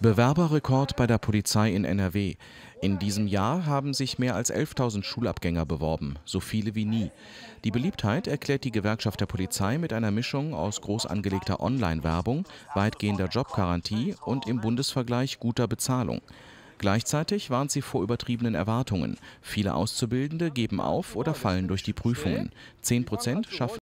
Bewerberrekord bei der Polizei in NRW. In diesem Jahr haben sich mehr als 11.000 Schulabgänger beworben, so viele wie nie. Die Beliebtheit erklärt die Gewerkschaft der Polizei mit einer Mischung aus groß angelegter Online-Werbung, weitgehender Jobgarantie und im Bundesvergleich guter Bezahlung. Gleichzeitig warnt sie vor übertriebenen Erwartungen. Viele Auszubildende geben auf oder fallen durch die Prüfungen. 10 Prozent schaffen